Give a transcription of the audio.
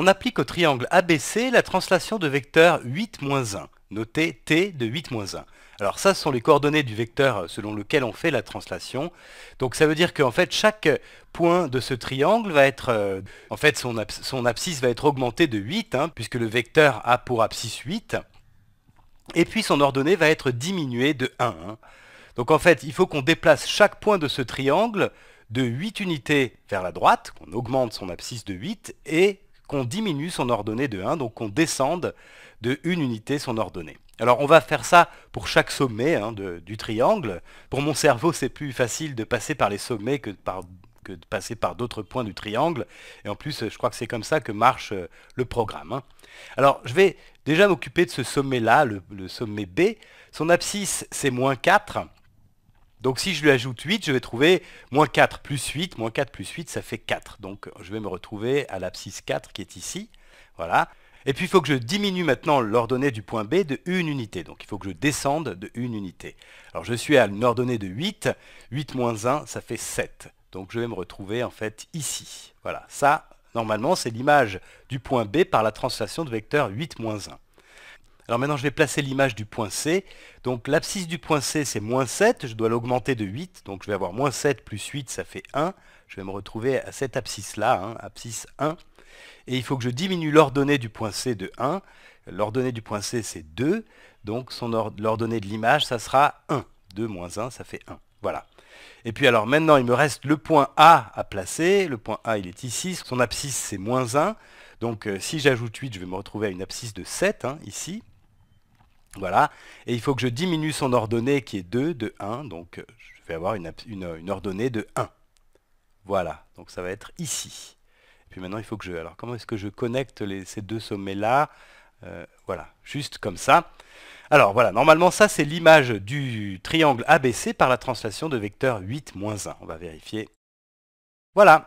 on applique au triangle ABC la translation de vecteur 8-1, noté t de 8-1. Alors ça, ce sont les coordonnées du vecteur selon lequel on fait la translation. Donc ça veut dire qu'en fait, chaque point de ce triangle va être... Euh, en fait, son, abscisse va être augmentée de 8, hein, puisque le vecteur a pour abscisse 8. Et puis son ordonnée va être diminuée de 1. Hein. Donc en fait, il faut qu'on déplace chaque point de ce triangle de 8 unités vers la droite, qu'on augmente son abscisse de 8, et qu'on diminue son ordonnée de 1, donc qu'on descende de une unité son ordonnée. Alors on va faire ça pour chaque sommet hein, du triangle. Pour mon cerveau, c'est plus facile de passer par les sommets que, de passer par d'autres points du triangle. Et en plus, je crois que c'est comme ça que marche euh, le programme. Hein. Alors je vais déjà m'occuper de ce sommet-là, le, le sommet B. Son abscisse, c'est moins 4. Donc si je lui ajoute 8, je vais trouver moins 4 plus 8, moins 4 plus 8, ça fait 4. Donc je vais me retrouver à l'abscisse 4 qui est ici. Voilà. Et puis il faut que je diminue maintenant l'ordonnée du point B de 1 unité. Donc il faut que je descende de 1 unité. Alors je suis à une ordonnée de 8. 8 moins 1, ça fait 7. Donc je vais me retrouver en fait ici. Voilà, ça, normalement, c'est l'image du point B par la translation de vecteur 8 moins 1. Alors maintenant, je vais placer l'image du point C. Donc l'abscisse du point C, c'est moins 7. Je dois l'augmenter de 8. Donc je vais avoir moins 7 plus 8, ça fait 1. Je vais me retrouver à cette abscisse-là, hein, abscisse 1. Et il faut que je diminue l'ordonnée du point C de 1. L'ordonnée du point C, c'est 2. Donc l'ordonnée de l'image, ça sera 1. 2 moins 1, ça fait 1. Voilà. Et puis alors maintenant, il me reste le point A à placer. Le point A, il est ici. Son abscisse, c'est moins 1. Donc euh, si j'ajoute 8, je vais me retrouver à une abscisse de 7, hein, ici. Voilà, et il faut que je diminue son ordonnée qui est 2 de 1, donc euh, je vais avoir une, euh, ordonnée de 1. Voilà, donc ça va être ici. Et puis maintenant, il faut que je... Alors comment est-ce que je connecte ces deux sommets-là euh, Voilà, juste comme ça. Alors voilà, normalement ça c'est l'image du triangle ABC par la translation de vecteur 8-1. On va vérifier. Voilà